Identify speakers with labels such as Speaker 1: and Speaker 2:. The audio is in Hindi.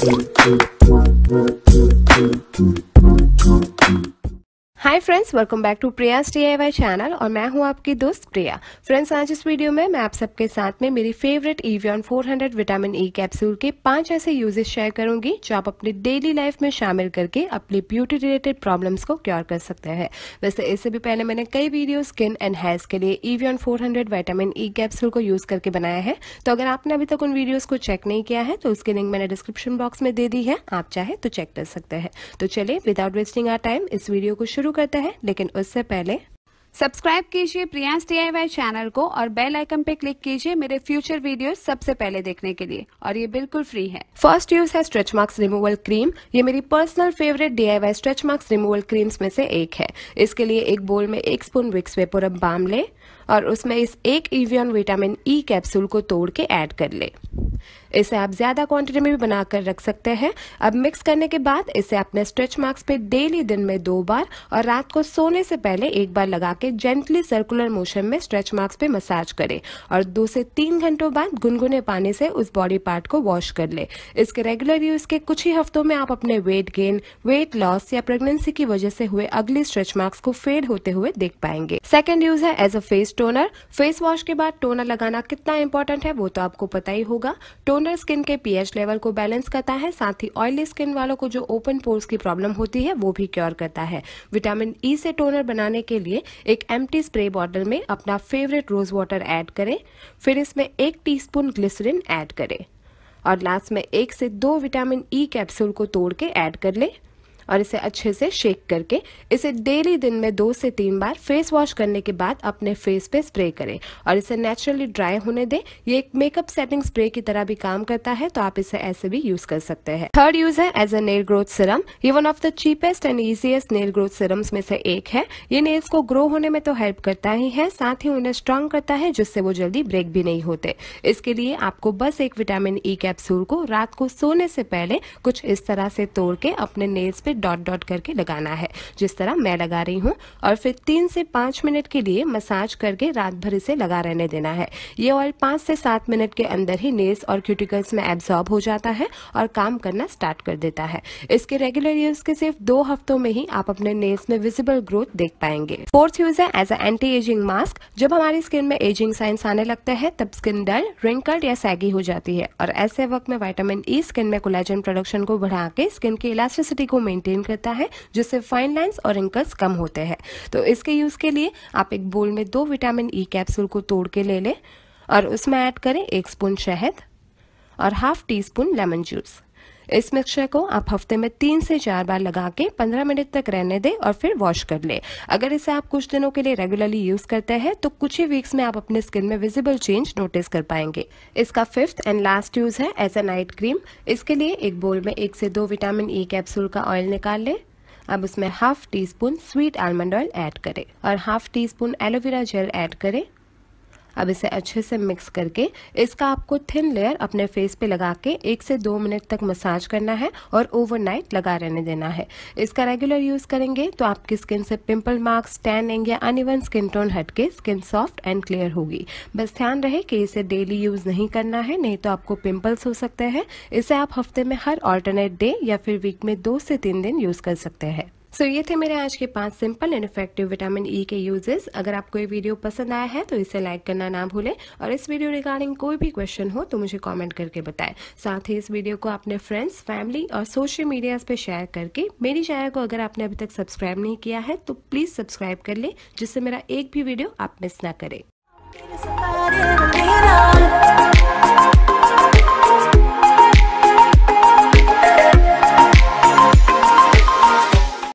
Speaker 1: Thank you. Hi friends welcome back to Priya D I channel और मैं हूं आपकी दोस्त प्रिया फ्रेंड्स आज इस वीडियो में मैं आप सबके साथ में मेरी favourite Evion 400 vitamin E e capsule के पांच ऐसे यूजेस शेयर करूंगी जो आप अपनी डेली लाइफ में शामिल करके अपनी ब्यूटी रिलेटेड प्रॉब्लम्स को क्योर कर सकते हैं वैसे इससे भी पहले मैंने कई वीडियो स्किन एंड हेयर्स के लिए Evion four vitamin E e capsule को यूज करके बनाया है तो अगर आपने अभी तक उन वीडियोज को चेक नहीं किया है तो उसकी लिंक मैंने डिस्क्रिप्शन बॉक्स में दे दी है आप चाहे तो चेक कर सकते हैं तो चलिए विदाउट वेस्टिंग आर टाइम इस वीडियो को शुरू शुरू करते हैं लेकिन उससे पहले सब्सक्राइब कीजिए प्रियांश डी चैनल को और बेल आइकन पे क्लिक कीजिए मेरे फ्यूचर वीडियोस सबसे पहले देखने के लिए और ये बिल्कुल फ्री है फर्स्ट यूज है स्ट्रेच मार्क्स रिमूवल क्रीम ये मेरी personal favourite the stretch marks removal creams में से एक है इसके लिए एक बोल में एक स्पून विक्स वेपोरम बाम ले और उसमें इस एक Evion vitamin E e capsule को तोड़ के एड कर ले इसे आप ज़्यादा क्वांटिटी में भी बनाकर रख सकते हैं अब मिक्स करने के बाद इसे अपने स्ट्रेच मार्क्स पे डेली दिन में दो बार और रात को सोने से पहले एक बार लगा के जेंटली सर्कुलर मोशन में स्ट्रेच मार्क्स पे मसाज करें और दो से तीन घंटों बाद गुनगुने पानी से उस बॉडी पार्ट को वॉश कर ले इसके रेगुलर यूज के कुछ ही हफ्तों में आप अपने वेट गेन वेट लॉस या प्रेगनेंसी की वजह से हुए अगले स्ट्रेच मार्क्स को फेड होते हुए देख पाएंगे सेकेंड यूज है as a face toner face wash के बाद टोनर लगाना कितना इंपॉर्टेंट है वो तो आपको पता ही होगा टोनर टोनर स्किन के पीएच लेवल को बैलेंस करता है साथ ही ऑयली स्किन वालों को जो ओपन पोर्स की प्रॉब्लम होती है वो भी क्योर करता है विटामिन ई e से टोनर बनाने के लिए एक एम स्प्रे बॉटल में अपना फेवरेट रोज वाटर ऐड करें फिर इसमें एक टीस्पून ग्लिसरिन ऐड करें और लास्ट में एक से दो विटामिन ई e कैप्सूल को तोड़ के ऐड कर लें और इसे अच्छे से शेक करके इसे डेली दिन में दो से तीन बार फेस वॉश करने के बाद अपने फेस पे स्प्रे करें और इसे नेचुरली ड्राई होने दें ये एक मेकअप सेटिंग स्प्रे की तरह भी काम करता है तो आप इसे ऐसे भी यूज कर सकते हैं थर्ड यूज है as a nail growth serum ये one of the cheapest and easiest nail growth serums में से एक है ये नेल्स को ग्रो होने में तो हेल्प करता ही है साथ ही उन्हें स्ट्रांग करता है जिससे वो जल्दी ब्रेक भी नहीं होते इसके लिए आपको बस एक विटामिन ई e कैप्सूल को रात को सोने से पहले कुछ इस तरह से तोड़ के अपने नेल्स पे डॉट डॉट करके लगाना है जिस तरह मैं लगा रही हूँ और फिर तीन से पाँच मिनट के लिए मसाज करके रात भर इसे लगा रहने देना है ये ऑयल पाँच से सात मिनट के अंदर ही नेस और क्यूटिकल्स में एब्जॉर्ब हो जाता है और काम करना स्टार्ट कर देता है इसके रेगुलर यूज के सिर्फ दो हफ्तों में ही आप अपने नेल्स में विजिबल ग्रोथ देख पाएंगे फोर्थ यूज है as a anti aging mask जब हमारी स्किन में एजिंग साइंस आने लगते हैं तब स्किन डल रिंकल्ड या सैगी हो जाती है और ऐसे वक्त में वाइटामिन ई e स्किन में कोलेजन प्रोडक्शन को बढ़ा के स्किन की इलास्टिसिटी को मेंटेन मेंटेन करता है जिससे फाइन लाइंस और रिंकल्स कम होते हैं तो इसके यूज़ के लिए आप एक बोल में दो विटामिन ई e कैप्सूल को तोड़ के ले लें और उसमें ऐड करें एक स्पून शहद और half teaspoon lemon juice इस मिक्सचर को आप हफ्ते में तीन से चार बार लगा के पंद्रह मिनट तक रहने दें और फिर वॉश कर ले अगर इसे आप कुछ दिनों के लिए रेगुलरली यूज करते हैं तो कुछ ही वीक्स में आप अपने स्किन में विजिबल चेंज नोटिस कर पाएंगे इसका फिफ्थ एंड लास्ट यूज है एज ए नाइट क्रीम इसके लिए एक बोल में एक से दो विटामिन ई e कैप्सूल का ऑयल निकाल लें अब उसमें half teaspoon sweet almond oil add करें और half teaspoon aloe vera gel add करें अब इसे अच्छे से मिक्स करके इसका आपको थिन लेयर अपने फेस पे लगा के एक से दो मिनट तक मसाज करना है और ओवरनाइट लगा रहने देना है इसका रेगुलर यूज़ करेंगे तो आपकी स्किन से पिंपल मार्क्स टैनिंग या अनइवन स्किन टोन हटके स्किन सॉफ्ट एंड क्लियर होगी बस ध्यान रहे कि इसे डेली यूज़ नहीं करना है नहीं तो आपको पिम्पल्स हो सकते हैं इसे आप हफ्ते में हर ऑल्टरनेट डे या फिर वीक में दो से तीन दिन यूज़ कर सकते हैं सो so, ये थे मेरे आज के पांच simple and effective vitamin E e के यूजेस अगर आपको ये वीडियो पसंद आया है तो इसे लाइक करना ना भूलें और इस वीडियो रिगार्डिंग कोई भी क्वेश्चन हो तो मुझे कमेंट करके बताएं साथ ही इस वीडियो को अपने फ्रेंड्स फैमिली और सोशल मीडियाज़ पे शेयर करके मेरी चैनल को अगर आपने अभी तक सब्सक्राइब नहीं किया है तो प्लीज़ सब्सक्राइब कर ले जिससे मेरा एक भी वीडियो आप मिस ना करें